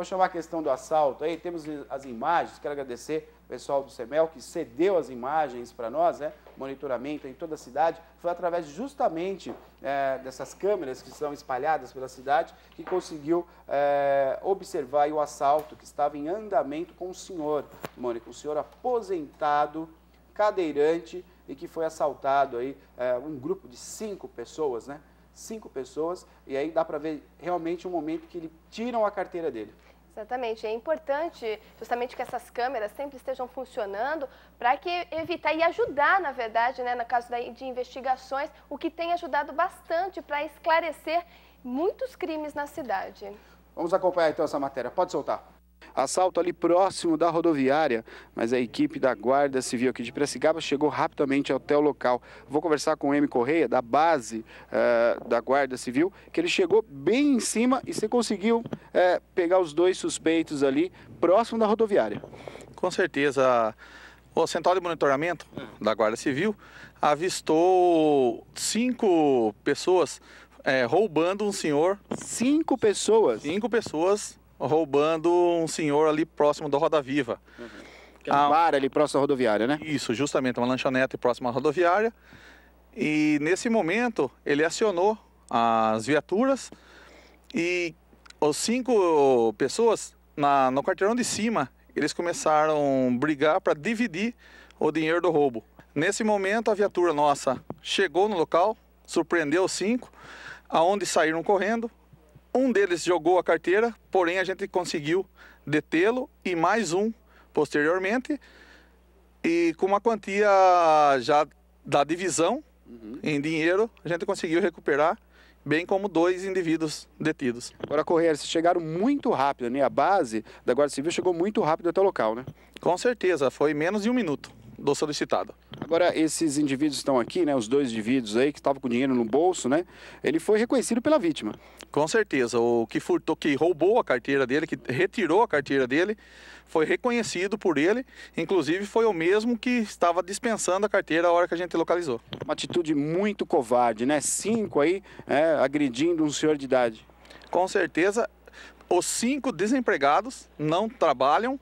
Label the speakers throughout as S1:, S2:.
S1: Vou chamar a questão do assalto aí, temos as imagens, quero agradecer o pessoal do CEMEL que cedeu as imagens para nós, né? monitoramento em toda a cidade, foi através justamente é, dessas câmeras que são espalhadas pela cidade que conseguiu é, observar o assalto que estava em andamento com o senhor, Mônica, um senhor aposentado, cadeirante e que foi assaltado aí, é, um grupo de cinco pessoas, né? cinco pessoas, e aí dá para ver realmente o momento que ele tiram a carteira dele.
S2: Exatamente. É importante justamente que essas câmeras sempre estejam funcionando para que evitar e ajudar, na verdade, né, no caso de investigações, o que tem ajudado bastante para esclarecer muitos crimes na cidade.
S1: Vamos acompanhar então essa matéria. Pode soltar. Assalto ali próximo da rodoviária, mas a equipe da Guarda Civil aqui de Piracicaba chegou rapidamente até o local. Vou conversar com o M. Correia, da base uh, da Guarda Civil, que ele chegou bem em cima e você conseguiu uh, pegar os dois suspeitos ali próximo da rodoviária. Com
S2: certeza. O Central de Monitoramento hum. da Guarda Civil avistou cinco pessoas é, roubando um senhor. Cinco pessoas? Cinco pessoas roubando um senhor ali próximo da Roda Viva. Uhum. Que é ah, um bar ali próximo à rodoviária, né? Isso, justamente, uma lanchonete próxima à rodoviária. E nesse momento ele acionou as viaturas e os cinco pessoas na, no quarteirão de cima eles começaram a brigar para dividir o dinheiro do roubo. Nesse momento a viatura nossa chegou no local, surpreendeu os cinco, aonde saíram correndo um deles jogou a carteira, porém a gente conseguiu detê-lo e mais um posteriormente e com uma quantia já da divisão uhum. em dinheiro, a gente conseguiu recuperar, bem como dois indivíduos detidos. Agora, Correia,
S1: vocês chegaram muito rápido, né? A base da Guarda Civil chegou muito rápido até o local, né? Com certeza, foi menos de um minuto do solicitado. Agora, esses indivíduos estão aqui, né? Os dois indivíduos
S2: aí que estavam com dinheiro no bolso, né? Ele foi reconhecido pela vítima. Com certeza. O que furtou, que roubou a carteira dele, que retirou a carteira dele, foi reconhecido por ele. Inclusive, foi o mesmo que estava dispensando a carteira a hora que a gente localizou. Uma atitude muito covarde, né? Cinco aí é, agredindo um senhor de idade. Com certeza. Os cinco desempregados não trabalham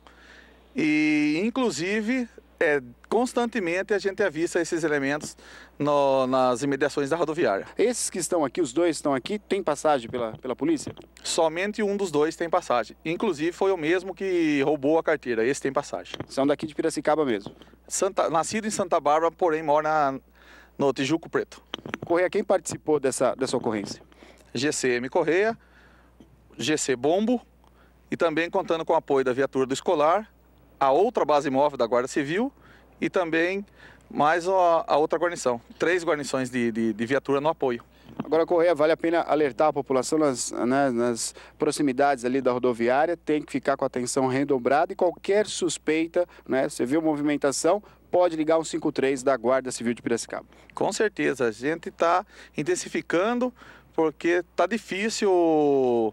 S2: e, inclusive, é, constantemente a gente avisa esses elementos no, nas imediações da rodoviária. Esses que estão aqui, os dois estão aqui, tem passagem pela, pela polícia? Somente um dos dois tem passagem. Inclusive foi o mesmo que roubou a carteira, esse tem passagem. São daqui de Piracicaba mesmo? Santa, nascido em Santa Bárbara, porém mora no Tijuco Preto. Correia, quem participou dessa, dessa ocorrência? GCM Correia, GC Bombo e também contando com o apoio da viatura do escolar a outra base móvel da Guarda Civil e também mais a, a outra guarnição. Três guarnições de,
S1: de, de viatura no apoio. Agora, Correia, vale a pena alertar a população nas, né, nas proximidades ali da rodoviária, tem que ficar com a atenção redobrada e qualquer suspeita, né, você viu movimentação, pode ligar o 53 da Guarda Civil de Piracicaba.
S2: Com certeza, a gente está intensificando porque está difícil, o,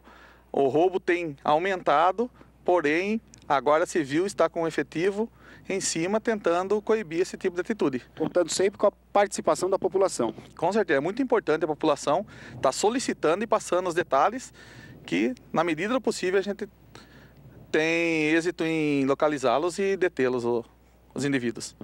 S2: o roubo tem aumentado, porém a Guarda Civil está com o efetivo em cima tentando coibir esse tipo de atitude. Contando sempre com a participação da população. Com certeza, é muito importante a população estar tá solicitando e passando os detalhes que, na medida do possível, a gente tem êxito em localizá-los e detê-los, os indivíduos.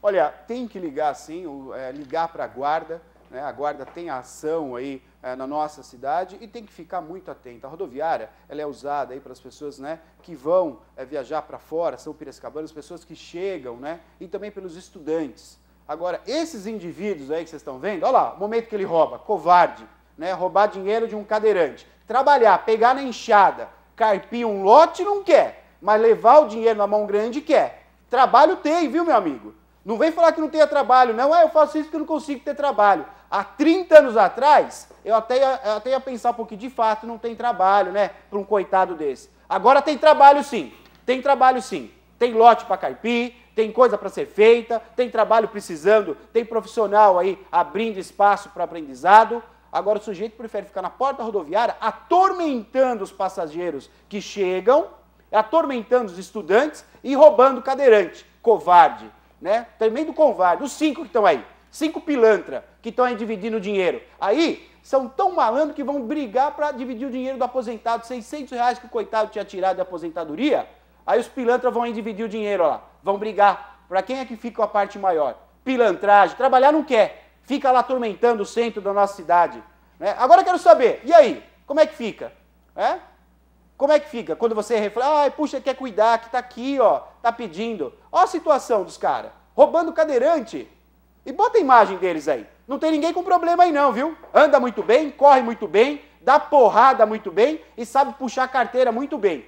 S1: Olha, tem que ligar sim, é, ligar para a guarda, né? A guarda tem a ação aí é, na nossa cidade e tem que ficar muito atenta. A rodoviária ela é usada aí para as pessoas né, que vão é, viajar para fora, são Piracicabana, as pessoas que chegam, né, e também pelos estudantes. Agora, esses indivíduos aí que vocês estão vendo, olha lá, o momento que ele rouba, covarde, né, roubar dinheiro de um cadeirante, trabalhar, pegar na enxada, carpir um lote não quer, mas levar o dinheiro na mão grande quer. Trabalho tem, viu, meu amigo? Não vem falar que não tenha trabalho, não. é? eu faço isso porque eu não consigo ter trabalho há 30 anos atrás, eu até, ia, até ia pensar, porque de fato não tem trabalho, né? Para um coitado desse. Agora tem trabalho sim, tem trabalho sim. Tem lote para caipir, tem coisa para ser feita, tem trabalho precisando, tem profissional aí abrindo espaço para aprendizado. Agora o sujeito prefere ficar na porta rodoviária atormentando os passageiros que chegam, atormentando os estudantes e roubando cadeirante. Covarde, né? Tremendo covarde. Os cinco que estão aí cinco pilantra que estão aí dividindo o dinheiro. Aí são tão malandros que vão brigar para dividir o dinheiro do aposentado, 600 reais que o coitado tinha tirado da aposentadoria. Aí os pilantras vão aí dividir o dinheiro ó lá, vão brigar. Para quem é que fica a parte maior? Pilantragem. Trabalhar não quer, fica lá atormentando o centro da nossa cidade. Né? Agora eu quero saber, e aí? Como é que fica? É? Como é que fica? Quando você reflete, ah, puxa, quer cuidar, que tá aqui, ó, tá pedindo. Ó a situação dos caras, roubando cadeirante. E bota a imagem deles aí. Não tem ninguém com problema aí não, viu? Anda muito bem, corre muito bem, dá porrada muito bem e sabe puxar carteira muito bem.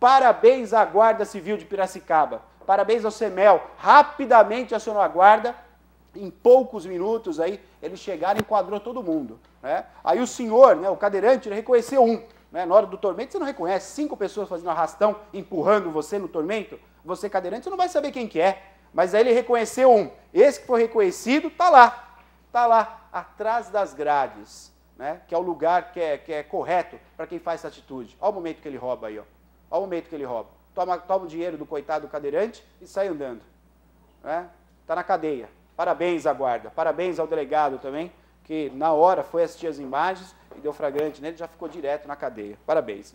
S1: Parabéns à Guarda Civil de Piracicaba. Parabéns ao CEMEL. Rapidamente acionou a guarda. Em poucos minutos aí, eles chegaram e enquadrou todo mundo. Né? Aí o senhor, né, o cadeirante, ele reconheceu um. Né? Na hora do tormento, você não reconhece. Cinco pessoas fazendo arrastão, empurrando você no tormento. Você, cadeirante, você não vai saber quem que é. Mas aí ele reconheceu um. Esse que foi reconhecido está lá. Está lá, atrás das grades. Né? Que é o lugar que é, que é correto para quem faz essa atitude. Olha o momento que ele rouba aí. Ó. Olha o momento que ele rouba. Toma, toma o dinheiro do coitado do cadeirante e sai andando. Está né? Tá na cadeia. Parabéns à guarda. Parabéns ao delegado também, que na hora foi assistir as imagens e deu flagrante. nele, já ficou direto na cadeia. Parabéns.